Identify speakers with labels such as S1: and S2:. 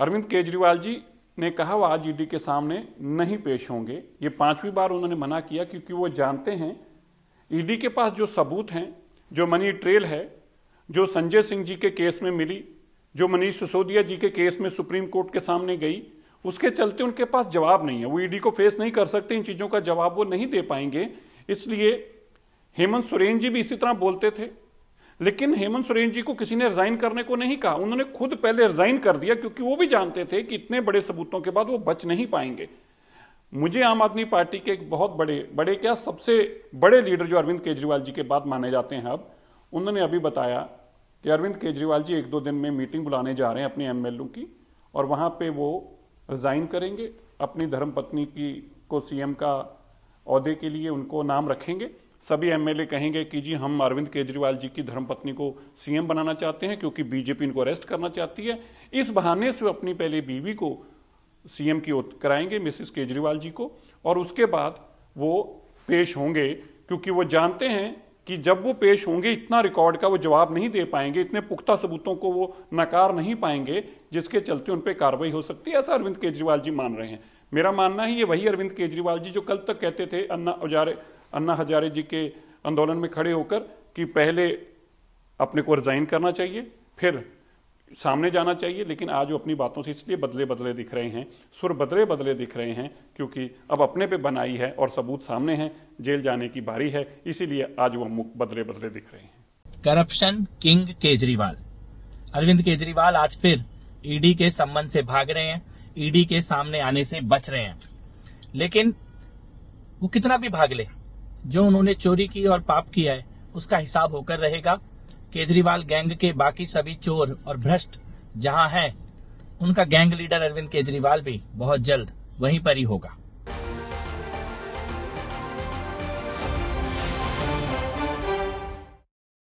S1: अरविंद केजरीवाल जी ने कहा वो आज ईडी के सामने नहीं पेश होंगे ये पांचवी बार उन्होंने मना किया क्योंकि वो जानते हैं ईडी के पास जो सबूत हैं जो मनी ट्रेल है जो संजय सिंह जी के केस में मिली जो मनीष सिसोदिया जी के केस में सुप्रीम कोर्ट के सामने गई उसके चलते उनके पास जवाब नहीं है वो ईडी को फेस नहीं कर सकते इन चीज़ों का जवाब वो नहीं दे पाएंगे इसलिए हेमंत सोरेन जी भी इसी तरह बोलते थे लेकिन हेमंत सोरेन जी को किसी ने रिजाइन करने को नहीं कहा उन्होंने खुद पहले रिजाइन कर दिया क्योंकि वो भी जानते थे कि इतने बड़े सबूतों के बाद वो बच नहीं पाएंगे मुझे आम आदमी पार्टी के एक बहुत बड़े बड़े क्या सबसे बड़े लीडर जो अरविंद केजरीवाल जी के बाद माने जाते हैं अब उन्होंने अभी बताया कि अरविंद केजरीवाल जी एक दो दिन में मीटिंग बुलाने जा रहे हैं अपने एम की और वहाँ पे वो रिज़ाइन करेंगे अपनी धर्मपत्नी की को सीएम का अहदे के लिए उनको नाम रखेंगे सभी एमएलए कहेंगे कि जी हम अरविंद केजरीवाल जी की धर्मपत्नी को सीएम बनाना चाहते हैं क्योंकि बीजेपी इनको अरेस्ट करना चाहती है इस बहाने से अपनी पहले बीवी को सीएम की ओर कराएंगे मिसिस केजरीवाल जी को और उसके बाद वो पेश होंगे क्योंकि वो जानते हैं कि जब वो पेश होंगे इतना रिकॉर्ड का वो जवाब नहीं दे पाएंगे इतने पुख्ता सबूतों को वो नकार नहीं पाएंगे जिसके चलते उन पर कार्रवाई हो सकती है ऐसा अरविंद केजरीवाल जी मान रहे हैं मेरा मानना है ये वही अरविंद केजरीवाल जी जो कल तक कहते थे अन्ना औजारे अन्ना हजारे जी के आंदोलन में खड़े होकर कि पहले अपने को रिजाइन करना चाहिए फिर सामने जाना चाहिए लेकिन आज वो अपनी बातों से इसलिए बदले बदले दिख रहे हैं सुर बदले बदले दिख रहे हैं क्योंकि अब अपने पे बनाई है और सबूत सामने हैं जेल जाने की बारी है इसीलिए आज वो मुख बदले बदले दिख रहे हैं
S2: करप्शन किंग केजरीवाल अरविंद केजरीवाल आज फिर ईडी e के संबंध से भाग रहे हैं ईडी e के सामने आने से बच रहे हैं लेकिन वो कितना भी भाग ले जो उन्होंने चोरी की और पाप किया है उसका हिसाब होकर रहेगा केजरीवाल गैंग के बाकी सभी चोर और भ्रष्ट जहां हैं उनका गैंग लीडर अरविंद केजरीवाल भी बहुत जल्द वहीं पर ही होगा